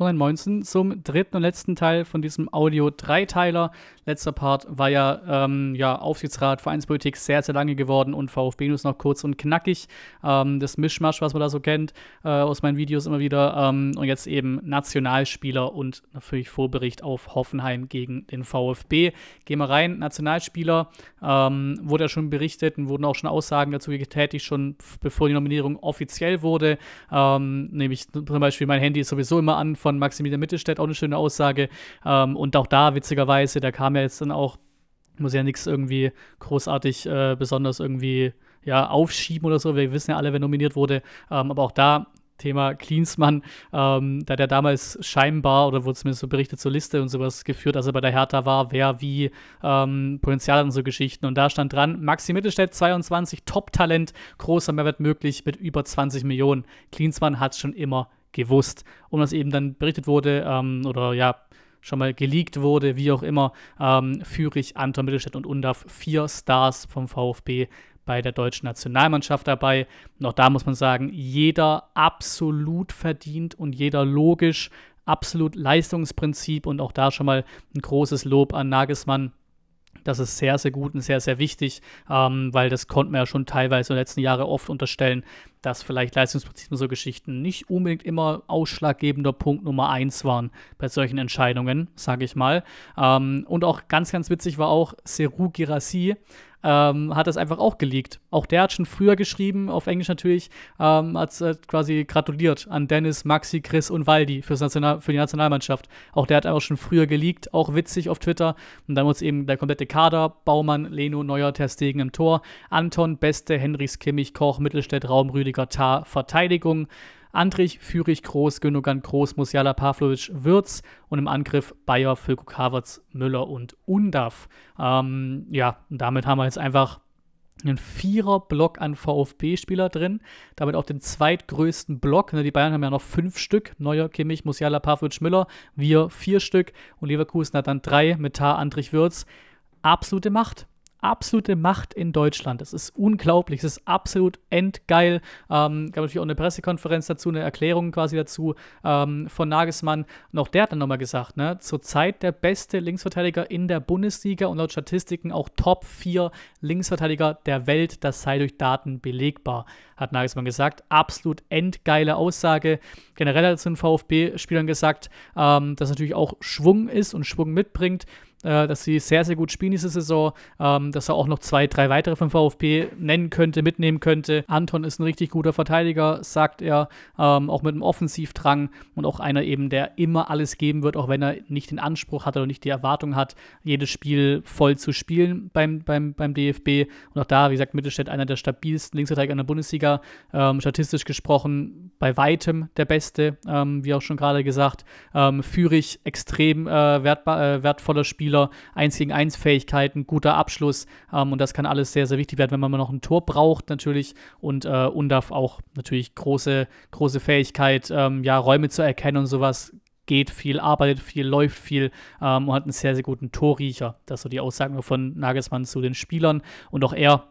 2019 zum dritten und letzten Teil von diesem Audio-Dreiteiler. Letzter Part war ja, ähm, ja Aufsichtsrat, Vereinspolitik sehr, sehr lange geworden und VfB News noch kurz und knackig. Ähm, das Mischmasch, was man da so kennt äh, aus meinen Videos immer wieder. Ähm, und jetzt eben Nationalspieler und natürlich Vorbericht auf Hoffenheim gegen den VfB. Gehen wir rein. Nationalspieler ähm, wurde ja schon berichtet und wurden auch schon Aussagen dazu getätigt, schon bevor die Nominierung offiziell wurde. Ähm, nämlich zum Beispiel mein Handy ist sowieso immer an von von Maximilian Mittelstädt auch eine schöne Aussage. Ähm, und auch da, witzigerweise, da kam ja jetzt dann auch, muss ja nichts irgendwie großartig äh, besonders irgendwie ja, aufschieben oder so. Wir wissen ja alle, wer nominiert wurde. Ähm, aber auch da Thema Klinsmann, ähm, da der damals scheinbar oder wurde zumindest so berichtet zur Liste und sowas geführt, als er bei der Hertha war, wer wie ähm, Potenzial und so Geschichten. Und da stand dran, Maxi Mittelstädt 22, Top-Talent, großer Mehrwert möglich mit über 20 Millionen. Klinsmann hat es schon immer gewusst. Und was eben dann berichtet wurde ähm, oder ja, schon mal geleakt wurde, wie auch immer, ähm, Fürich, Anton Mittelstädt und UNDAF vier Stars vom VfB bei der deutschen Nationalmannschaft dabei. Und auch da muss man sagen, jeder absolut verdient und jeder logisch, absolut Leistungsprinzip und auch da schon mal ein großes Lob an Nagelsmann das ist sehr, sehr gut und sehr, sehr wichtig, ähm, weil das konnten wir ja schon teilweise in den letzten Jahren oft unterstellen, dass vielleicht Leistungsprinzipien so Geschichten nicht unbedingt immer ausschlaggebender Punkt Nummer eins waren bei solchen Entscheidungen, sage ich mal. Ähm, und auch ganz, ganz witzig war auch Seru Girassi, ähm, hat das einfach auch geleakt. Auch der hat schon früher geschrieben, auf Englisch natürlich, ähm, hat äh, quasi gratuliert an Dennis, Maxi, Chris und Waldi fürs National für die Nationalmannschaft. Auch der hat einfach schon früher geleakt, auch witzig auf Twitter. Und dann wurde eben der komplette Kader, Baumann, Leno, Neuer, Terstegen im Tor, Anton, Beste, Henrichs, Kimmich, Koch, Mittelstädt, Raum, Rüdiger, Tar, Verteidigung. Andrich, Fürich, Groß, Gündogan, Groß, Musiala, Pavlovic, Würz und im Angriff Bayer, Völko, Havertz, Müller und Undav. Ähm, ja, damit haben wir jetzt einfach einen Vierer-Block an VfB-Spieler drin, damit auch den zweitgrößten Block. Ne, die Bayern haben ja noch fünf Stück. Neuer, Kimmich, Musiala, Pavlovic, Müller. Wir vier Stück. Und Leverkusen hat dann drei mit Tar, Andrich, Würz. Absolute Macht absolute Macht in Deutschland. Das ist unglaublich, Das ist absolut endgeil. Ähm, gab natürlich auch eine Pressekonferenz dazu, eine Erklärung quasi dazu ähm, von Nagelsmann. Und auch der hat dann nochmal gesagt, ne, zurzeit der beste Linksverteidiger in der Bundesliga und laut Statistiken auch Top 4 Linksverteidiger der Welt. Das sei durch Daten belegbar, hat Nagelsmann gesagt. Absolut endgeile Aussage. Generell hat es den VfB-Spielern gesagt, ähm, dass natürlich auch Schwung ist und Schwung mitbringt. Äh, dass sie sehr, sehr gut spielen diese Saison, ähm, dass er auch noch zwei, drei weitere vom VfB nennen könnte, mitnehmen könnte. Anton ist ein richtig guter Verteidiger, sagt er, ähm, auch mit einem Offensivdrang und auch einer eben, der immer alles geben wird, auch wenn er nicht den Anspruch hat oder nicht die Erwartung hat, jedes Spiel voll zu spielen beim, beim, beim DFB. Und auch da, wie gesagt, Mittelstädt einer der stabilsten Linksverteidiger in der Bundesliga, ähm, statistisch gesprochen bei weitem der Beste, ähm, wie auch schon gerade gesagt. Ähm, Führig, extrem äh, wertba- äh, wertvoller Spieler, 1 gegen 1 Fähigkeiten, guter Abschluss ähm, und das kann alles sehr, sehr wichtig werden, wenn man mal noch ein Tor braucht natürlich und äh, Undaf auch natürlich große, große Fähigkeit, ähm, ja, Räume zu erkennen und sowas, geht viel, arbeitet viel, läuft viel ähm, und hat einen sehr, sehr guten Torriecher. Das sind so die Aussagen von Nagelsmann zu den Spielern. Und auch er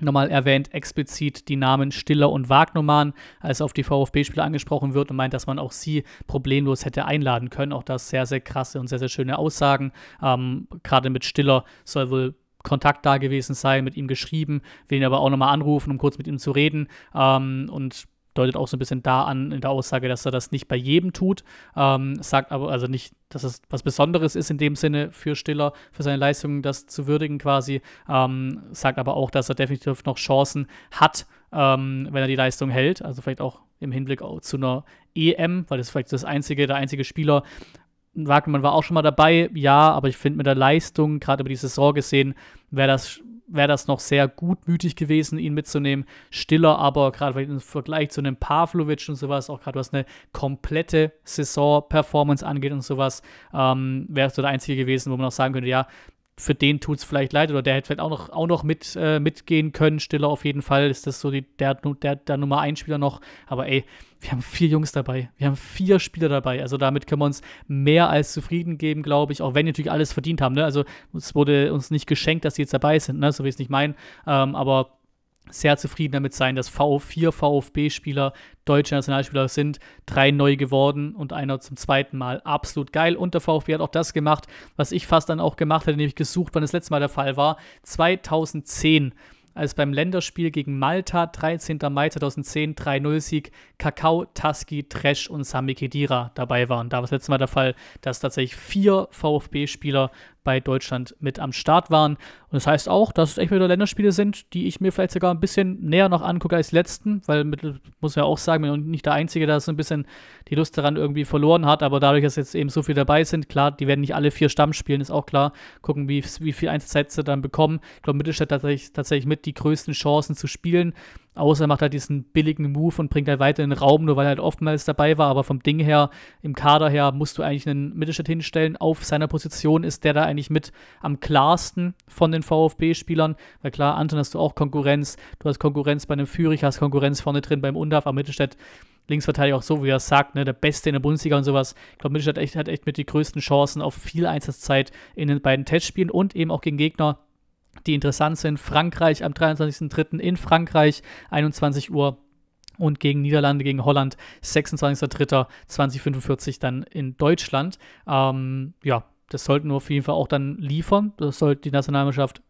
nochmal erwähnt explizit die Namen Stiller und Wagnermann, als er auf die VfB-Spieler angesprochen wird und meint, dass man auch sie problemlos hätte einladen können. Auch das sehr, sehr krasse und sehr, sehr schöne Aussagen. Ähm, Gerade mit Stiller soll wohl Kontakt da gewesen sein, mit ihm geschrieben, will ihn aber auch nochmal anrufen, um kurz mit ihm zu reden. Ähm, und deutet auch so ein bisschen da an in der Aussage, dass er das nicht bei jedem tut. Ähm, sagt aber also nicht, dass es was Besonderes ist in dem Sinne für Stiller, für seine Leistungen, das zu würdigen quasi. Ähm, sagt aber auch, dass er definitiv noch Chancen hat, ähm, wenn er die Leistung hält. Also vielleicht auch im Hinblick auch zu einer EM, weil das vielleicht das einzige, der einzige Spieler. Wagnermann war auch schon mal dabei, ja, aber ich finde mit der Leistung, gerade über die Saison gesehen, wäre das wäre das noch sehr gutmütig gewesen, ihn mitzunehmen. Stiller aber, gerade im Vergleich zu einem Pavlovic und sowas, auch gerade was eine komplette Saison-Performance angeht und sowas, ähm, wäre so der einzige gewesen, wo man auch sagen könnte, ja, für den tut es vielleicht leid oder der hätte vielleicht auch noch, auch noch mit, äh, mitgehen können. Stiller auf jeden Fall ist das so die, der, der, der Nummer 1 Spieler noch. Aber ey, wir haben vier Jungs dabei. Wir haben vier Spieler dabei. Also damit können wir uns mehr als zufrieden geben, glaube ich. Auch wenn die natürlich alles verdient haben. Ne? Also es wurde uns nicht geschenkt, dass sie jetzt dabei sind. Ne? So wie ich es nicht meine. Ähm, aber sehr zufrieden damit sein, dass vier VfB-Spieler deutsche Nationalspieler sind, drei neu geworden und einer zum zweiten Mal. Absolut geil. Und der VfB hat auch das gemacht, was ich fast dann auch gemacht hätte, nämlich gesucht, wann das letzte Mal der Fall war. 2010 als beim Länderspiel gegen Malta 13. Mai 2010 3-0-Sieg Kakao, Taski, Tresch und Sami Kedira dabei waren. Da war das letzte Mal der Fall, dass tatsächlich vier VfB-Spieler bei Deutschland mit am Start waren. Und das heißt auch, dass es echt wieder Länderspiele sind, die ich mir vielleicht sogar ein bisschen näher noch angucke als letzten, weil mit, muss man ja auch sagen, wir sind nicht der Einzige, der so ein bisschen die Lust daran irgendwie verloren hat, aber dadurch, dass jetzt eben so viele dabei sind, klar, die werden nicht alle vier Stamm spielen, ist auch klar, gucken, wie, wie viel Einsätze dann bekommen. Ich glaube, Mittelstadt hat tatsächlich, tatsächlich mit die größten Chancen zu spielen. Außer er macht halt diesen billigen Move und bringt halt weiter in den Raum, nur weil er halt oftmals dabei war. Aber vom Ding her, im Kader her, musst du eigentlich einen Mittelstädt hinstellen. Auf seiner Position ist der da eigentlich mit am klarsten von den VfB-Spielern. Weil klar, Anton hast du auch Konkurrenz. Du hast Konkurrenz bei einem Führig, hast Konkurrenz vorne drin beim Undav, am Mittelstädt. Linksverteidiger auch so, wie er es sagt, ne, der Beste in der Bundesliga und sowas. Ich glaube, Mittelstadt echt, hat echt mit die größten Chancen auf viel Einsatzzeit in den beiden Testspielen und eben auch gegen Gegner, die interessant sind. Frankreich am 23.03. in Frankreich, 21 Uhr. Und gegen Niederlande, gegen Holland, 26.03.2045 dann in Deutschland. Ähm, ja, das sollten wir auf jeden Fall auch dann liefern. Das sollte die Nationalmannschaft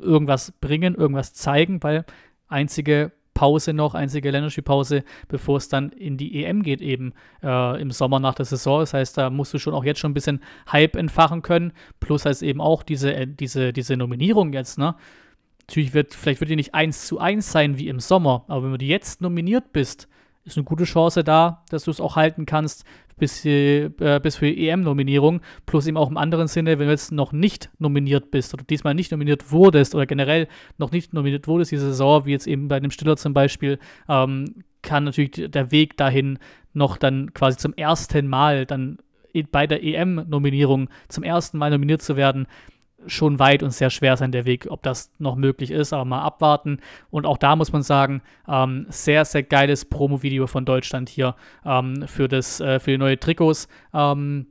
irgendwas bringen, irgendwas zeigen, weil einzige Pause noch, einzige Länderspielpause, bevor es dann in die EM geht, eben äh, im Sommer nach der Saison. Das heißt, da musst du schon auch jetzt schon ein bisschen Hype entfachen können. Plus heißt eben auch diese, äh, diese, diese Nominierung jetzt, ne? Natürlich wird, vielleicht wird die nicht eins zu eins sein wie im Sommer, aber wenn du jetzt nominiert bist, ist eine gute Chance da, dass du es auch halten kannst bis, äh, bis für die EM-Nominierung, plus eben auch im anderen Sinne, wenn du jetzt noch nicht nominiert bist oder diesmal nicht nominiert wurdest oder generell noch nicht nominiert wurdest diese Saison, wie jetzt eben bei dem Stiller zum Beispiel, ähm, kann natürlich der Weg dahin noch dann quasi zum ersten Mal dann bei der EM-Nominierung zum ersten Mal nominiert zu werden, schon weit und sehr schwer sein, der Weg, ob das noch möglich ist, aber mal abwarten. Und auch da muss man sagen, ähm, sehr, sehr geiles Promo-Video von Deutschland hier ähm, für, das, äh, für die neue Trikots. Ähm,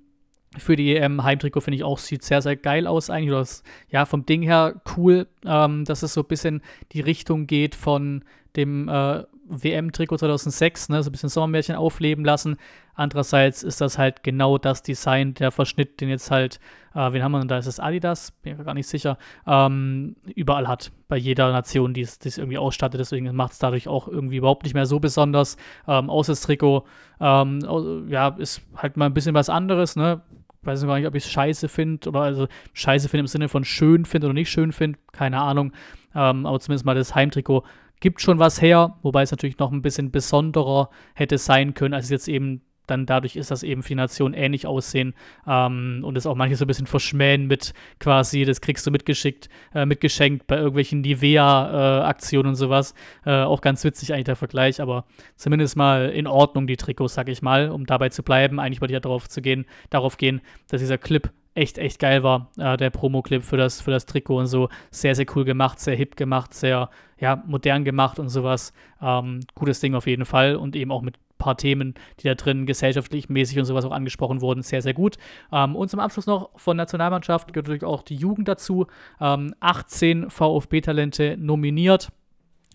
für die EM Heimtrikot finde ich auch, sieht sehr, sehr geil aus eigentlich. Oder ist, ja, vom Ding her cool, ähm, dass es so ein bisschen die Richtung geht von dem äh, WM-Trikot 2006, ne, so ein bisschen Sommermärchen aufleben lassen. Andererseits ist das halt genau das Design, der Verschnitt, den jetzt halt, äh, wen haben wir denn da? Ist das Adidas? Bin ich gar nicht sicher. Ähm, überall hat, bei jeder Nation, die es irgendwie ausstattet. Deswegen macht es dadurch auch irgendwie überhaupt nicht mehr so besonders. Ähm, außer das Trikot, ähm, ja, ist halt mal ein bisschen was anderes, ne? weiß gar nicht, ob ich es scheiße finde oder also scheiße finde im Sinne von schön finde oder nicht schön finde, keine Ahnung. Ähm, aber zumindest mal das Heimtrikot gibt schon was her, wobei es natürlich noch ein bisschen besonderer hätte sein können, als es jetzt eben dann dadurch ist, dass eben Finanzierungen ähnlich aussehen ähm, und es auch manche so ein bisschen verschmähen mit quasi, das kriegst du mitgeschickt, äh, mitgeschenkt bei irgendwelchen Nivea-Aktionen äh, und sowas. Äh, auch ganz witzig eigentlich der Vergleich, aber zumindest mal in Ordnung die Trikots, sag ich mal, um dabei zu bleiben. Eigentlich wollte ich ja darauf zu gehen, darauf gehen, dass dieser Clip echt, echt geil war, äh, der Promo-Clip für das, für das Trikot und so. Sehr, sehr cool gemacht, sehr hip gemacht, sehr ja, modern gemacht und sowas. Ähm, gutes Ding auf jeden Fall und eben auch mit ein paar Themen, die da drin gesellschaftlich mäßig und sowas auch angesprochen wurden, sehr, sehr gut. Ähm, und zum Abschluss noch von Nationalmannschaft gehört natürlich auch die Jugend dazu. Ähm, 18 VfB-Talente nominiert.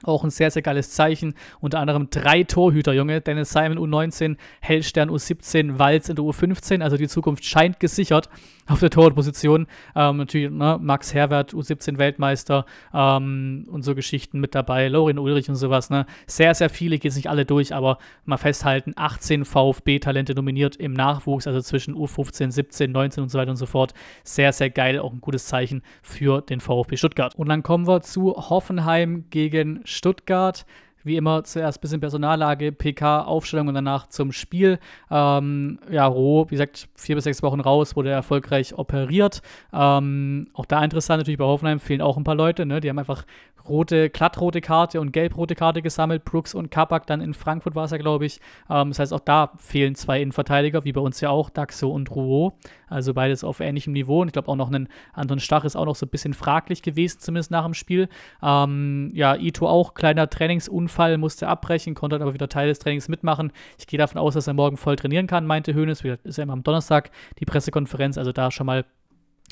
Auch ein sehr, sehr geiles Zeichen. Unter anderem drei Torhüter, Junge. Dennis Simon U19, Hellstern U17, Walz in der U15. Also die Zukunft scheint gesichert auf der Torwartposition. Ähm, natürlich ne, Max Herwert, U17 Weltmeister ähm, und so Geschichten mit dabei. Lorin Ulrich und sowas. Ne. Sehr, sehr viele, geht es nicht alle durch, aber mal festhalten, 18 VfB-Talente nominiert im Nachwuchs, also zwischen U15, 17, 19 und so weiter und so fort. Sehr, sehr geil, auch ein gutes Zeichen für den VfB Stuttgart. Und dann kommen wir zu Hoffenheim gegen Stuttgart. Wie immer zuerst ein bisschen Personallage, PK, Aufstellung und danach zum Spiel. Ähm, ja, Roh, wie gesagt, vier bis sechs Wochen raus, wurde er erfolgreich operiert. Ähm, auch da interessant natürlich bei Hoffenheim fehlen auch ein paar Leute. Ne? Die haben einfach rote, glattrote Karte und gelbrote Karte gesammelt. Brooks und Kapak dann in Frankfurt war es ja, glaube ich. Ähm, das heißt, auch da fehlen zwei Innenverteidiger, wie bei uns ja auch, Daxo und Rouault. Also beides auf ähnlichem Niveau. Und ich glaube auch noch einen anderen Stach ist auch noch so ein bisschen fraglich gewesen, zumindest nach dem Spiel. Ähm, ja, Ito auch, kleiner Trainingsunfall, musste abbrechen, konnte aber wieder Teil des Trainings mitmachen. Ich gehe davon aus, dass er morgen voll trainieren kann, meinte Hoeneß. Ist ja immer am Donnerstag die Pressekonferenz, also da schon mal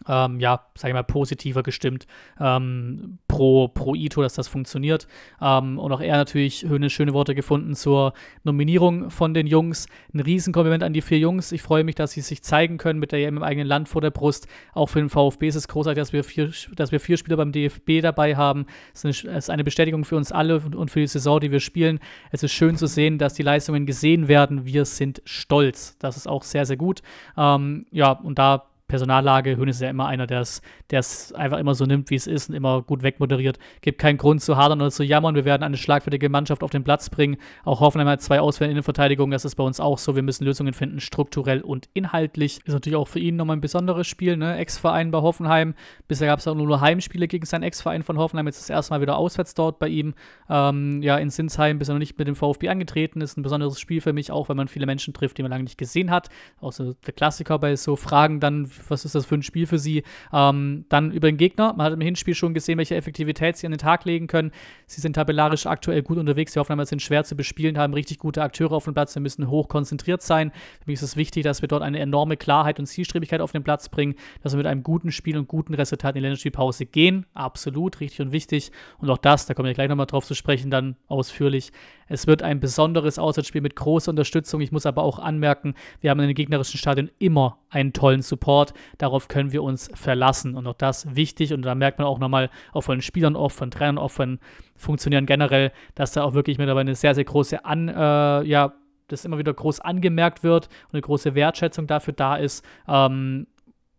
ähm, ja, sage ich mal, positiver gestimmt ähm, pro, pro Ito, dass das funktioniert. Ähm, und auch er natürlich Hönes schöne Worte gefunden zur Nominierung von den Jungs. Ein Riesenkompliment an die vier Jungs. Ich freue mich, dass sie sich zeigen können mit der EM im eigenen Land vor der Brust. Auch für den VfB ist es großartig, dass wir vier, dass wir vier Spieler beim DFB dabei haben. Es ist, ist eine Bestätigung für uns alle und für die Saison, die wir spielen. Es ist schön zu sehen, dass die Leistungen gesehen werden. Wir sind stolz. Das ist auch sehr, sehr gut. Ähm, ja, und da Personallage. Hönes ist ja immer einer, der es einfach immer so nimmt, wie es ist und immer gut wegmoderiert. Gibt keinen Grund zu hadern oder zu jammern. Wir werden eine schlagfertige Mannschaft auf den Platz bringen. Auch Hoffenheim hat zwei Ausfälle in der Verteidigung. Das ist bei uns auch so. Wir müssen Lösungen finden, strukturell und inhaltlich. Ist natürlich auch für ihn nochmal ein besonderes Spiel. Ne? Ex-Verein bei Hoffenheim. Bisher gab es auch nur Heimspiele gegen seinen Ex-Verein von Hoffenheim. Jetzt ist das erste Mal wieder auswärts dort bei ihm. Ähm, ja, in Sinsheim bisher noch nicht mit dem VfB angetreten. Ist ein besonderes Spiel für mich, auch wenn man viele Menschen trifft, die man lange nicht gesehen hat. Außer so der Klassiker bei so Fragen dann, was ist das für ein Spiel für sie? Ähm, dann über den Gegner. Man hat im Hinspiel schon gesehen, welche Effektivität sie an den Tag legen können. Sie sind tabellarisch aktuell gut unterwegs. Die Hoffenheimer sind schwer zu bespielen, haben richtig gute Akteure auf dem Platz. Sie müssen hoch konzentriert sein. Für mich ist es wichtig, dass wir dort eine enorme Klarheit und Zielstrebigkeit auf den Platz bringen, dass wir mit einem guten Spiel und guten Resultat in die Länderspielpause gehen. Absolut richtig und wichtig. Und auch das, da kommen wir gleich nochmal drauf zu sprechen, dann ausführlich. Es wird ein besonderes Auswärtsspiel mit großer Unterstützung. Ich muss aber auch anmerken, wir haben in den gegnerischen Stadien immer einen tollen Support. Sport. Darauf können wir uns verlassen. Und auch das wichtig. Und da merkt man auch nochmal, auch von Spielern oft, von Trainern oft, von Funktionieren generell, dass da auch wirklich mittlerweile eine sehr, sehr große An, äh, ja, das immer wieder groß angemerkt wird und eine große Wertschätzung dafür da ist. Ähm,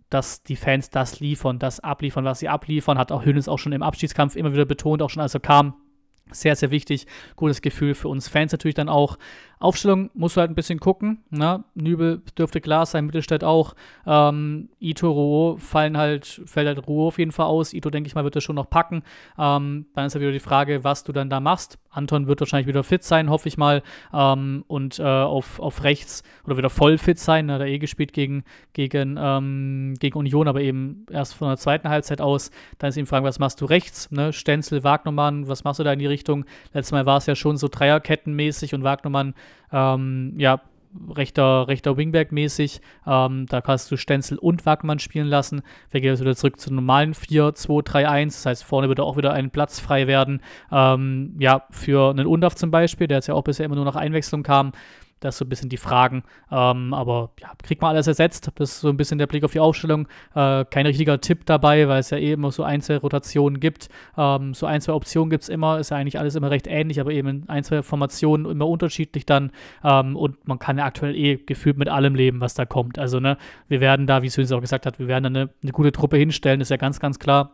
dass die Fans das liefern, das abliefern, was sie abliefern, hat auch Hönes auch schon im Abschiedskampf immer wieder betont, auch schon als er kam, sehr, sehr wichtig. Gutes Gefühl für uns Fans natürlich dann auch. Aufstellung musst du halt ein bisschen gucken. Ne? Nübel dürfte klar sein, Mittelstadt auch. Ähm, Ito, Ruo fallen halt, fällt halt Ruo auf jeden Fall aus. Ito, denke ich mal, wird das schon noch packen. Ähm, dann ist ja wieder die Frage, was du dann da machst. Anton wird wahrscheinlich wieder fit sein, hoffe ich mal. Ähm, und äh, auf, auf rechts oder wieder voll fit sein. Ne? Da eh gespielt gegen, gegen, ähm, gegen Union, aber eben erst von der zweiten Halbzeit aus. Dann ist eben die Frage, was machst du rechts? Ne? Stenzel, Wagnermann, was machst du da in die Richtung? Letztes Mal war es ja schon so Dreierkettenmäßig und Wagnermann ähm, ja, rechter, rechter Wingback mäßig. Ähm, da kannst du Stenzel und Wagmann spielen lassen. Wir gehen jetzt wieder zurück zu normalen 4-2-3-1. Das heißt, vorne wird auch wieder ein Platz frei werden. Ähm, ja, für einen Undaf zum Beispiel, der jetzt ja auch bisher immer nur nach Einwechslung kam, das ist so ein bisschen die Fragen. Ähm, aber ja, kriegt man alles ersetzt. Das ist so ein bisschen der Blick auf die Aufstellung. Äh, kein richtiger Tipp dabei, weil es ja eh immer so ein, zwei Rotationen gibt. Ähm, so ein, zwei Optionen gibt es immer. Ist ja eigentlich alles immer recht ähnlich, aber eben in ein, zwei Formationen immer unterschiedlich dann. Ähm, und man kann ja aktuell eh gefühlt mit allem leben, was da kommt. Also, ne, wir werden da, wie Söns auch gesagt hat, wir werden da eine, eine gute Truppe hinstellen, ist ja ganz, ganz klar.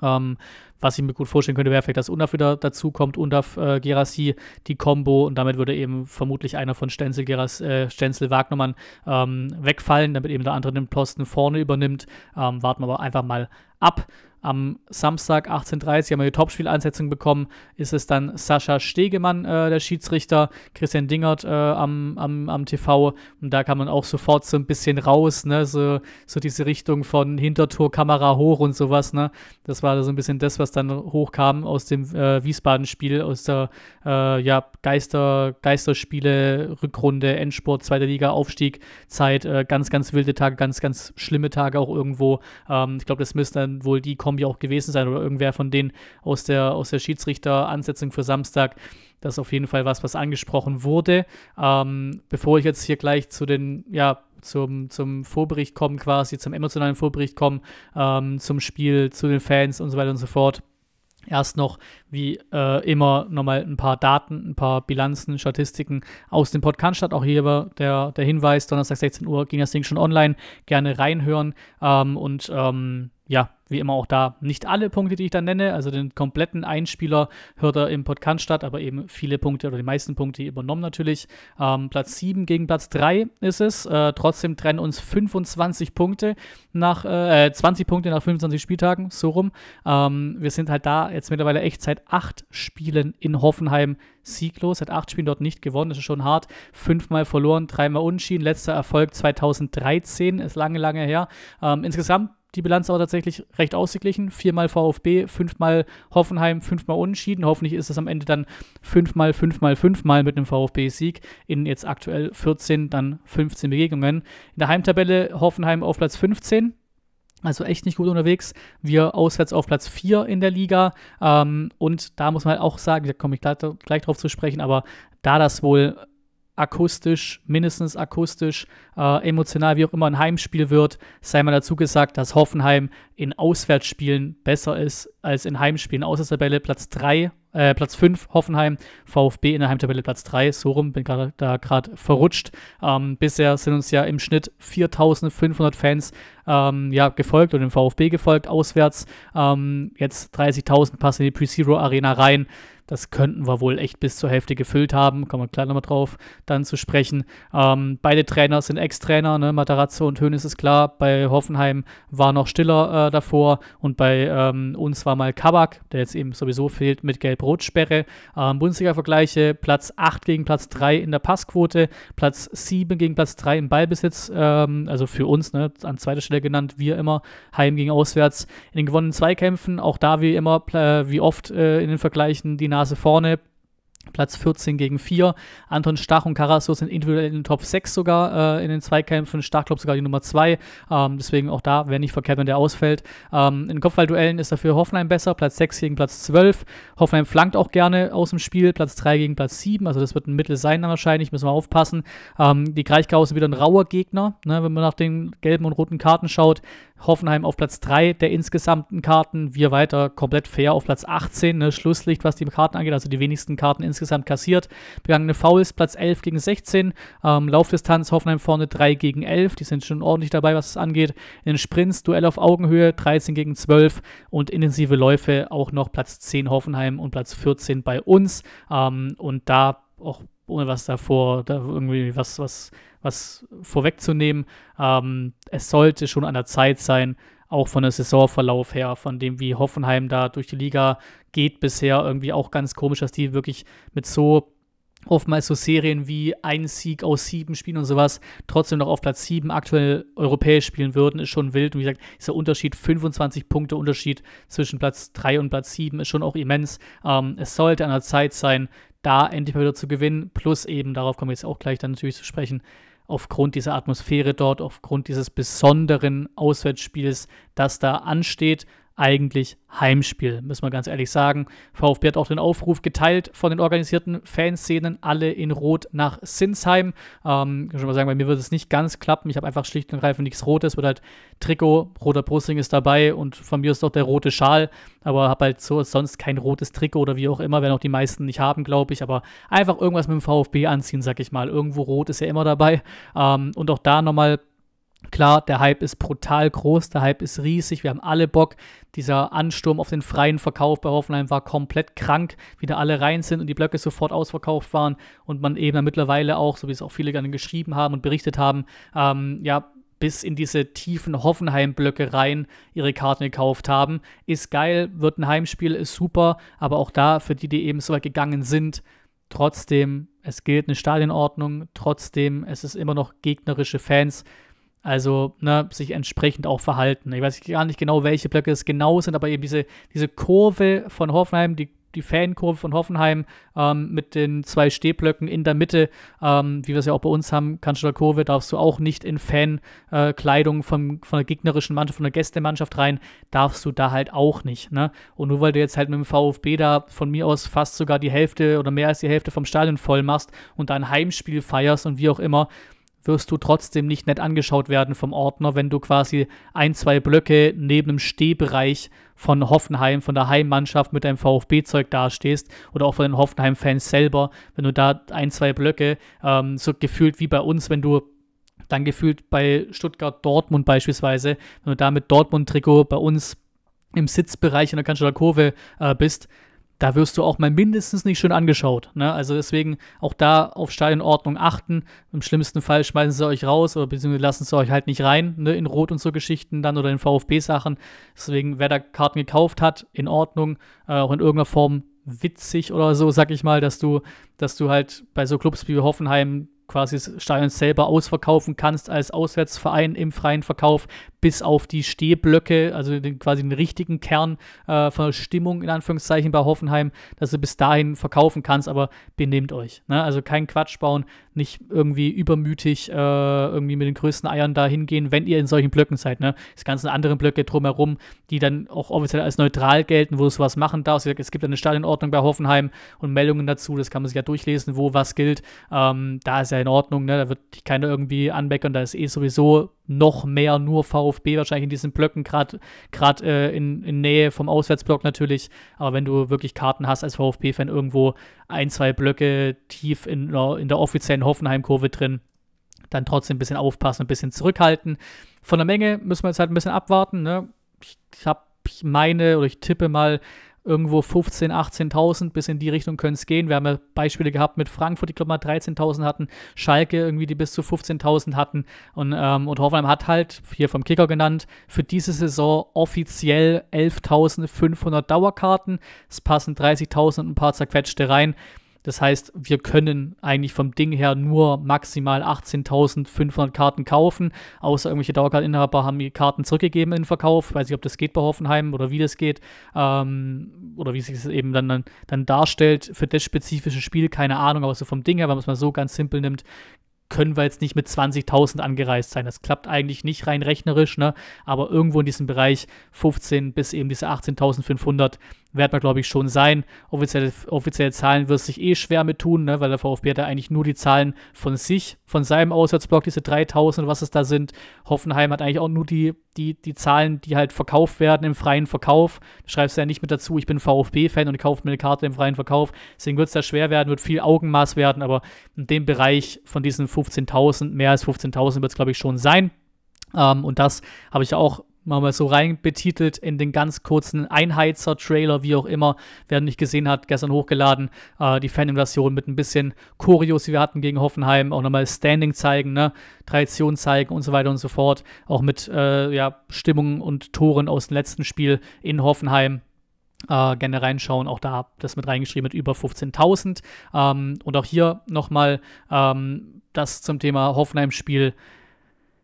Ähm, was ich mir gut vorstellen könnte, wäre vielleicht, dass Undaf wieder dazukommt, Undaf äh, Gerassi, die Combo und damit würde eben vermutlich einer von Stenzel, Geras, äh, Stenzel Wagnermann ähm, wegfallen, damit eben der andere den Posten vorne übernimmt. Ähm, warten wir aber einfach mal ab. Am Samstag 18.30 Uhr haben wir die Topspielansetzung bekommen. Ist es dann Sascha Stegemann, äh, der Schiedsrichter, Christian Dingert äh, am, am, am TV. Und da kann man auch sofort so ein bisschen raus, ne? so, so diese Richtung von Hintertour, Kamera hoch und sowas. Ne? Das war so ein bisschen das, was dann hochkam aus dem äh, Wiesbaden-Spiel, aus der äh, ja, Geister, Geisterspiele, Rückrunde, Endsport, zweite Liga, Aufstiegzeit. Zeit. Äh, ganz, ganz wilde Tage, ganz, ganz schlimme Tage auch irgendwo. Ähm, ich glaube, das müssen dann wohl die kommen Kombi auch gewesen sein oder irgendwer von denen aus der, aus der Schiedsrichter-Ansetzung für Samstag. Das ist auf jeden Fall was, was angesprochen wurde. Ähm, bevor ich jetzt hier gleich zu den, ja, zum, zum Vorbericht kommen, quasi, zum emotionalen Vorbericht kommen, ähm, zum Spiel, zu den Fans und so weiter und so fort. Erst noch, wie äh, immer, nochmal ein paar Daten, ein paar Bilanzen, Statistiken aus dem Podcast statt. Auch hier war der, der Hinweis, Donnerstag 16 Uhr ging das Ding schon online. Gerne reinhören. Ähm, und ähm, ja, wie immer auch da nicht alle Punkte, die ich da nenne. Also den kompletten Einspieler hört er im Podcast statt, aber eben viele Punkte oder die meisten Punkte übernommen natürlich. Ähm, Platz 7 gegen Platz 3 ist es. Äh, trotzdem trennen uns 25 Punkte nach, äh, 20 äh, Punkte nach 25 Spieltagen, so rum. Ähm, wir sind halt da jetzt mittlerweile echt seit 8 Spielen in Hoffenheim sieglos, seit 8 Spielen dort nicht gewonnen, das ist schon hart. Fünfmal verloren, dreimal unschieden, letzter Erfolg 2013, ist lange, lange her. Ähm, insgesamt die Bilanz aber tatsächlich recht ausgeglichen. Viermal VfB, fünfmal Hoffenheim, fünfmal Unentschieden. Hoffentlich ist es am Ende dann fünfmal, fünfmal, fünfmal mit einem VfB-Sieg in jetzt aktuell 14, dann 15 Begegnungen. In der Heimtabelle Hoffenheim auf Platz 15, also echt nicht gut unterwegs. Wir auswärts auf Platz 4 in der Liga. Ähm, und da muss man halt auch sagen, da komme ich gleich, gleich drauf zu sprechen, aber da das wohl akustisch, mindestens akustisch, äh, emotional, wie auch immer ein Heimspiel wird, sei mal dazu gesagt, dass Hoffenheim in Auswärtsspielen besser ist als in Heimspielen. Auswärtstabelle Platz 3, äh, Platz 5 Hoffenheim, VfB in der Heimtabelle Platz 3, so rum, bin grad, da gerade verrutscht. Ähm, bisher sind uns ja im Schnitt 4500 Fans ähm, ja, gefolgt oder im VfB gefolgt, auswärts. Ähm, jetzt 30.000 passen in die Pre-Zero Arena rein das könnten wir wohl echt bis zur Hälfte gefüllt haben. Kommen wir gleich nochmal drauf, dann zu sprechen. Ähm, beide Trainer sind Ex-Trainer, ne? Matarazzo und Höhn ist es klar. Bei Hoffenheim war noch Stiller äh, davor und bei ähm, uns war mal Kabak, der jetzt eben sowieso fehlt mit Gelb-Rot-Sperre. Ähm, Bundesliga-Vergleiche: Platz 8 gegen Platz 3 in der Passquote, Platz 7 gegen Platz 3 im Ballbesitz. Ähm, also für uns, ne? an zweiter Stelle genannt, wir immer Heim gegen Auswärts. In den gewonnenen Zweikämpfen, auch da wie immer, äh, wie oft äh, in den Vergleichen die Nase Nase vorne. Platz 14 gegen 4. Anton Stach und Karasur sind individuell in den Top 6 sogar äh, in den Zweikämpfen. Stach, glaube sogar die Nummer 2. Ähm, deswegen auch da wäre nicht verkehrt, wenn der ausfällt. Ähm, in Kopfballduellen ist dafür Hoffenheim besser. Platz 6 gegen Platz 12. Hoffenheim flankt auch gerne aus dem Spiel. Platz 3 gegen Platz 7. Also das wird ein Mittel sein dann wahrscheinlich. Müssen wir aufpassen. Ähm, die Kraichgau sind wieder ein rauer Gegner. Ne? Wenn man nach den gelben und roten Karten schaut, Hoffenheim auf Platz 3 der insgesamten Karten. Wir weiter komplett fair auf Platz 18. Ne, Schlusslicht, was die Karten angeht, also die wenigsten Karten insgesamt kassiert. Begangene Fouls, Platz 11 gegen 16. Ähm, Laufdistanz, Hoffenheim vorne 3 gegen 11. Die sind schon ordentlich dabei, was es angeht. In Sprints, Duell auf Augenhöhe, 13 gegen 12. Und intensive Läufe auch noch Platz 10 Hoffenheim und Platz 14 bei uns. Ähm, und da auch ohne was davor, da irgendwie was, was, was vorwegzunehmen. Ähm, es sollte schon an der Zeit sein, auch von der Saisonverlauf her, von dem, wie Hoffenheim da durch die Liga geht bisher, irgendwie auch ganz komisch, dass die wirklich mit so oftmals so Serien wie ein Sieg aus sieben Spielen und sowas trotzdem noch auf Platz sieben aktuell europäisch spielen würden, ist schon wild. Und wie gesagt, dieser Unterschied, 25 Punkte Unterschied zwischen Platz drei und Platz sieben ist schon auch immens. Ähm, es sollte an der Zeit sein, da endlich mal wieder zu gewinnen. Plus eben, darauf kommen wir jetzt auch gleich dann natürlich zu sprechen, aufgrund dieser Atmosphäre dort, aufgrund dieses besonderen Auswärtsspiels, das da ansteht eigentlich Heimspiel, müssen wir ganz ehrlich sagen. VfB hat auch den Aufruf geteilt von den organisierten Fanszenen, alle in Rot nach Sinsheim. Ähm, ich kann schon mal sagen, bei mir wird es nicht ganz klappen. Ich habe einfach schlicht und ergreifend nichts Rotes, wird halt Trikot, roter Brustring ist dabei und von mir ist doch der rote Schal, aber habe halt so sonst kein rotes Trikot oder wie auch immer, werden auch die meisten nicht haben, glaube ich, aber einfach irgendwas mit dem VfB anziehen, sag ich mal. Irgendwo rot ist ja immer dabei. Ähm, und auch da nochmal Klar, der Hype ist brutal groß, der Hype ist riesig, wir haben alle Bock. Dieser Ansturm auf den freien Verkauf bei Hoffenheim war komplett krank, wie da alle rein sind und die Blöcke sofort ausverkauft waren und man eben mittlerweile auch, so wie es auch viele gerne geschrieben haben und berichtet haben, ähm, ja, bis in diese tiefen Hoffenheim-Blöcke rein ihre Karten gekauft haben. Ist geil, wird ein Heimspiel, ist super, aber auch da, für die, die eben so weit gegangen sind, trotzdem, es gilt eine Stadionordnung, trotzdem, es ist immer noch gegnerische Fans also ne, sich entsprechend auch verhalten. Ich weiß gar nicht genau, welche Blöcke es genau sind, aber eben diese, diese Kurve von Hoffenheim, die, die Fankurve von Hoffenheim ähm, mit den zwei Stehblöcken in der Mitte, ähm, wie wir es ja auch bei uns haben, kannst du der Kurve, darfst du auch nicht in Fankleidung äh, vom, von der gegnerischen Mannschaft, von der Gästemannschaft rein, darfst du da halt auch nicht. Ne? Und nur weil du jetzt halt mit dem VfB da von mir aus fast sogar die Hälfte oder mehr als die Hälfte vom Stadion voll machst und da ein Heimspiel feierst und wie auch immer, wirst du trotzdem nicht nett angeschaut werden vom Ordner, wenn du quasi ein, zwei Blöcke neben dem Stehbereich von Hoffenheim, von der Heimmannschaft mit deinem VfB-Zeug dastehst oder auch von den Hoffenheim-Fans selber, wenn du da ein, zwei Blöcke, ähm, so gefühlt wie bei uns, wenn du dann gefühlt bei Stuttgart Dortmund beispielsweise, wenn du da mit Dortmund-Trikot bei uns im Sitzbereich in der Kanzlerkurve äh, bist, da wirst du auch mal mindestens nicht schön angeschaut. Ne? Also deswegen auch da auf Stadionordnung achten. Im schlimmsten Fall schmeißen sie euch raus oder beziehungsweise lassen sie euch halt nicht rein, ne? in Rot und so Geschichten dann oder in VfB-Sachen. Deswegen, wer da Karten gekauft hat, in Ordnung, äh, auch in irgendeiner Form witzig oder so, sag ich mal, dass du, dass du halt bei so Clubs wie Hoffenheim quasi das Stadion selber ausverkaufen kannst als Auswärtsverein im freien Verkauf, bis auf die Stehblöcke, also den, quasi den richtigen Kern äh, von Stimmung in Anführungszeichen bei Hoffenheim, dass du bis dahin verkaufen kannst, aber benehmt euch. Ne? Also kein Quatsch bauen, nicht irgendwie übermütig äh, irgendwie mit den größten Eiern da hingehen, wenn ihr in solchen Blöcken seid. Ne? Das ganzen anderen Blöcke drumherum, die dann auch offiziell als neutral gelten, wo du sowas machen darfst. Es gibt eine Stadionordnung bei Hoffenheim und Meldungen dazu, das kann man sich ja durchlesen, wo was gilt. Ähm, da ist ja in Ordnung, ne? Da wird dich keiner irgendwie anmeckern, da ist eh sowieso noch mehr nur VfB wahrscheinlich in diesen Blöcken, gerade äh, in, in Nähe vom Auswärtsblock natürlich. Aber wenn du wirklich Karten hast als VfB-Fan irgendwo ein, zwei Blöcke tief in, in der offiziellen Hoffenheim-Kurve drin, dann trotzdem ein bisschen aufpassen, ein bisschen zurückhalten. Von der Menge müssen wir jetzt halt ein bisschen abwarten. Ne? Ich habe, ich meine oder ich tippe mal, irgendwo 15.000, 18.000, bis in die Richtung können es gehen. Wir haben ja Beispiele gehabt mit Frankfurt, die glaube ich mal 13.000 hatten, Schalke irgendwie, die bis zu 15.000 hatten und, ähm, und Hoffenheim hat halt, hier vom Kicker genannt, für diese Saison offiziell 11.500 Dauerkarten, es passen 30.000 und ein paar zerquetschte rein. Das heißt, wir können eigentlich vom Ding her nur maximal 18.500 Karten kaufen, außer irgendwelche Dauerkarteninhaber haben die Karten zurückgegeben in den Verkauf. weiß nicht, ob das geht bei Hoffenheim oder wie das geht ähm, oder wie sich das eben dann, dann, dann darstellt für das spezifische Spiel. Keine Ahnung, aber so vom Ding her, wenn man es mal so ganz simpel nimmt, können wir jetzt nicht mit 20.000 angereist sein. Das klappt eigentlich nicht rein rechnerisch, ne? aber irgendwo in diesem Bereich 15 bis eben diese 18.500 wird man, glaube ich, schon sein. Offizielle, offizielle Zahlen wird es sich eh schwer mit tun, ne? weil der VfB hat ja eigentlich nur die Zahlen von sich, von seinem Auswärtsblock, diese 3000, was es da sind. Hoffenheim hat eigentlich auch nur die, die, die Zahlen, die halt verkauft werden im freien Verkauf. Schreibst Du ja nicht mit dazu, ich bin VfB-Fan und kaufe mir eine Karte im freien Verkauf. Deswegen wird es da schwer werden, wird viel Augenmaß werden, aber in dem Bereich von diesen 15.000, mehr als 15.000 wird es, glaube ich, schon sein. Ähm, und das habe ich auch machen wir so rein betitelt in den ganz kurzen Einheizer-Trailer, wie auch immer. Wer nicht gesehen hat, gestern hochgeladen, äh, die Fan-Invasion mit ein bisschen Choreos, die wir hatten gegen Hoffenheim, auch nochmal Standing zeigen, ne? Tradition zeigen und so weiter und so fort. Auch mit äh, ja, Stimmungen und Toren aus dem letzten Spiel in Hoffenheim. Äh, gerne reinschauen, auch da das mit reingeschrieben mit über 15.000. Ähm, und auch hier nochmal ähm, das zum Thema Hoffenheim-Spiel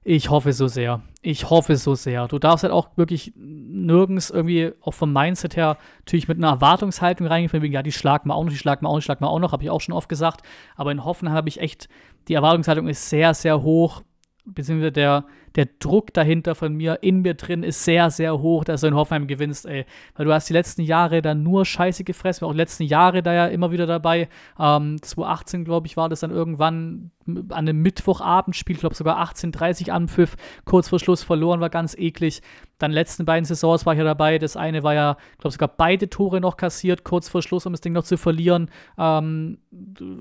ich hoffe so sehr. Ich hoffe so sehr. Du darfst halt auch wirklich nirgends irgendwie, auch vom Mindset her, natürlich mit einer Erwartungshaltung reingehen, wegen, ja, die schlagen wir auch noch, die schlagen wir auch noch, die schlagen wir auch noch, habe ich auch schon oft gesagt. Aber in Hoffenheim habe ich echt, die Erwartungshaltung ist sehr, sehr hoch, beziehungsweise der, der Druck dahinter von mir in mir drin ist sehr, sehr hoch, dass du in Hoffenheim gewinnst, ey. Weil du hast die letzten Jahre da nur Scheiße gefressen, auch die letzten Jahre da ja immer wieder dabei. Ähm, 2018, glaube ich, war das dann irgendwann an einem Mittwochabendspiel, glaube sogar 18.30 Anpfiff, kurz vor Schluss verloren, war ganz eklig. Dann letzten beiden Saisons war ich ja dabei. Das eine war ja, glaube sogar beide Tore noch kassiert, kurz vor Schluss, um das Ding noch zu verlieren. Ähm,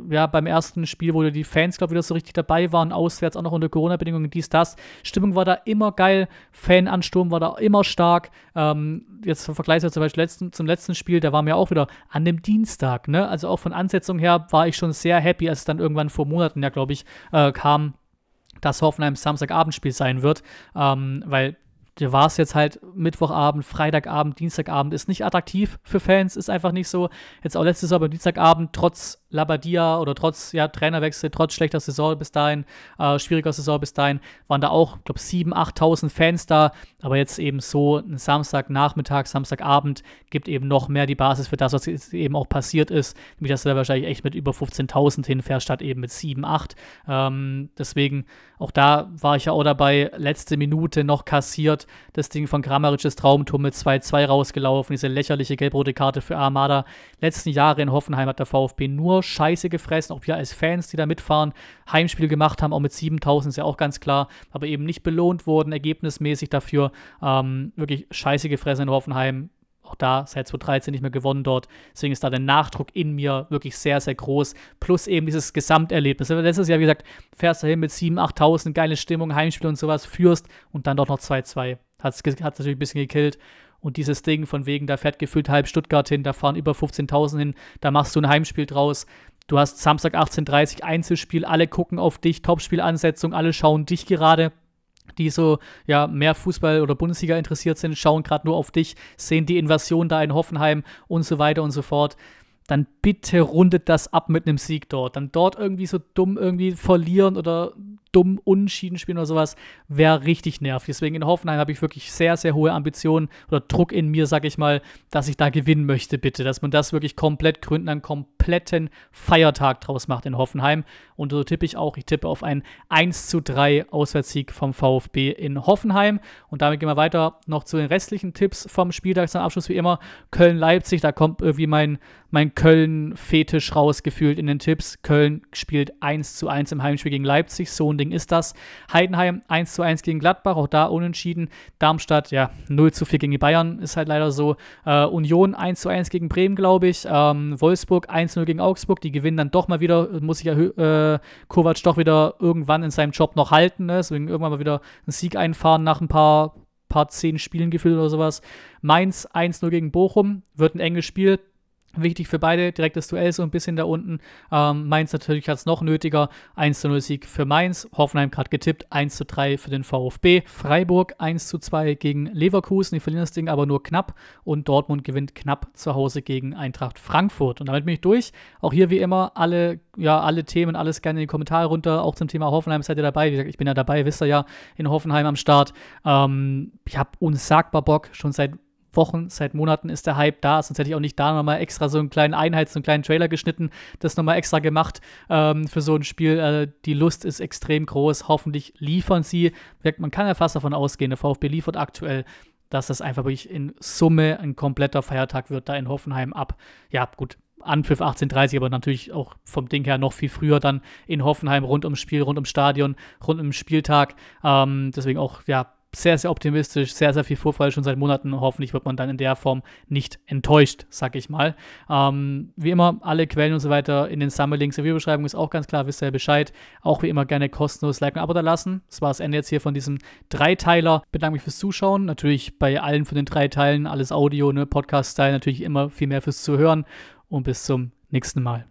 ja, beim ersten Spiel, wo die Fans, glaube ich, wieder so richtig dabei waren, auswärts auch noch unter Corona-Bedingungen, dies, das. Stimmt Stimmung war da immer geil, Fanansturm war da immer stark. Ähm, jetzt zum Vergleich zum Beispiel letzten, zum letzten Spiel, da war mir auch wieder an dem Dienstag, ne? Also auch von Ansetzung her war ich schon sehr happy, als es dann irgendwann vor Monaten ja, glaube ich, äh, kam dass Hoffenheim Samstagabendspiel sein wird, ähm, weil da war es jetzt halt Mittwochabend, Freitagabend, Dienstagabend, ist nicht attraktiv für Fans, ist einfach nicht so. Jetzt auch letztes Jahr beim Dienstagabend, trotz Labadia oder trotz ja, Trainerwechsel, trotz schlechter Saison bis dahin, äh, schwieriger Saison bis dahin, waren da auch, ich glaube, 7.000, 8.000 Fans da. Aber jetzt eben so ein Samstagnachmittag, Samstagabend gibt eben noch mehr die Basis für das, was jetzt eben auch passiert ist, nämlich dass du da wahrscheinlich echt mit über 15.000 hinfährst, statt eben mit 7, 8. Ähm, deswegen, auch da war ich ja auch dabei, letzte Minute noch kassiert das Ding von Gramaric's Traumturm mit 2-2 rausgelaufen, diese lächerliche gelb-rote Karte für Armada. Letzten Jahre in Hoffenheim hat der VfB nur Scheiße gefressen, auch wir als Fans, die da mitfahren, Heimspiel gemacht haben, auch mit 7000 ist ja auch ganz klar, aber eben nicht belohnt wurden, ergebnismäßig dafür. Ähm, wirklich Scheiße gefressen in Hoffenheim auch da seit 2013 nicht mehr gewonnen dort. Deswegen ist da der Nachdruck in mir wirklich sehr, sehr groß. Plus eben dieses Gesamterlebnis. Also letztes Jahr, wie gesagt, fährst du hin mit 7.000, 8.000, geile Stimmung, Heimspiel und sowas, führst und dann doch noch 2-2. Hat es natürlich ein bisschen gekillt. Und dieses Ding von wegen, da fährt gefühlt halb Stuttgart hin, da fahren über 15.000 hin, da machst du ein Heimspiel draus. Du hast Samstag 18.30 Einzelspiel, alle gucken auf dich, Topspielansetzung, alle schauen dich gerade die so ja mehr Fußball oder Bundesliga interessiert sind, schauen gerade nur auf dich, sehen die Invasion da in Hoffenheim und so weiter und so fort dann bitte rundet das ab mit einem Sieg dort. Dann dort irgendwie so dumm irgendwie verlieren oder dumm Unentschieden spielen oder sowas, wäre richtig nervig. Deswegen in Hoffenheim habe ich wirklich sehr, sehr hohe Ambitionen oder Druck in mir, sage ich mal, dass ich da gewinnen möchte, bitte. Dass man das wirklich komplett gründen, einen kompletten Feiertag draus macht in Hoffenheim. Und so tippe ich auch. Ich tippe auf einen 1 zu 3 Auswärtssieg vom VfB in Hoffenheim. Und damit gehen wir weiter noch zu den restlichen Tipps vom Spieltag zum Abschluss wie immer. Köln-Leipzig, da kommt irgendwie mein, mein Köln-Fetisch rausgefühlt in den Tipps. Köln spielt 1 zu 1 im Heimspiel gegen Leipzig. So ein Ding wen ist das? Heidenheim 1 zu 1 gegen Gladbach, auch da unentschieden. Darmstadt, ja, 0 zu 4 gegen die Bayern, ist halt leider so. Äh, Union 1 zu 1 gegen Bremen, glaube ich. Ähm, Wolfsburg 1 0 gegen Augsburg, die gewinnen dann doch mal wieder, muss sich ja äh, Kovac doch wieder irgendwann in seinem Job noch halten, ne? deswegen irgendwann mal wieder einen Sieg einfahren nach ein paar paar zehn Spielen gefühlt oder sowas. Mainz 1-0 gegen Bochum, wird ein enges Spiel, Wichtig für beide, direktes Duell so ein bisschen da unten. Ähm, Mainz natürlich hat es noch nötiger. 1 zu 0 Sieg für Mainz. Hoffenheim gerade getippt. 1 zu 3 für den VfB. Freiburg 1 zu 2 gegen Leverkusen. Die verlieren das Ding aber nur knapp. Und Dortmund gewinnt knapp zu Hause gegen Eintracht Frankfurt. Und damit bin ich durch. Auch hier wie immer alle, ja, alle Themen, alles gerne in die Kommentare runter. Auch zum Thema Hoffenheim seid ihr dabei. Wie gesagt, ich bin ja dabei, wisst ihr ja, in Hoffenheim am Start. Ähm, ich habe unsagbar Bock, schon seit Wochen, seit Monaten ist der Hype da, sonst hätte ich auch nicht da nochmal extra so einen kleinen Einheits- so einen kleinen Trailer geschnitten, das nochmal extra gemacht ähm, für so ein Spiel. Äh, die Lust ist extrem groß, hoffentlich liefern sie. Man kann ja fast davon ausgehen, der VfB liefert aktuell dass das einfach wirklich in Summe ein kompletter Feiertag wird, da in Hoffenheim ab. Ja, gut, Anpfiff 18.30, aber natürlich auch vom Ding her noch viel früher dann in Hoffenheim rund ums Spiel, rund ums Stadion, rund ums Spieltag. Ähm, deswegen auch, ja, sehr, sehr optimistisch, sehr, sehr viel Vorfreude schon seit Monaten. Hoffentlich wird man dann in der Form nicht enttäuscht, sag ich mal. Ähm, wie immer, alle Quellen und so weiter in den Summerlinks, in der Videobeschreibung ist auch ganz klar, wisst ihr ja Bescheid. Auch wie immer gerne kostenlos Like und Abo da lassen. Das war das Ende jetzt hier von diesem Dreiteiler. Bedanke mich fürs Zuschauen. Natürlich bei allen von den drei Teilen, alles Audio, ne, Podcast-Style, natürlich immer viel mehr fürs Zuhören. Und bis zum nächsten Mal.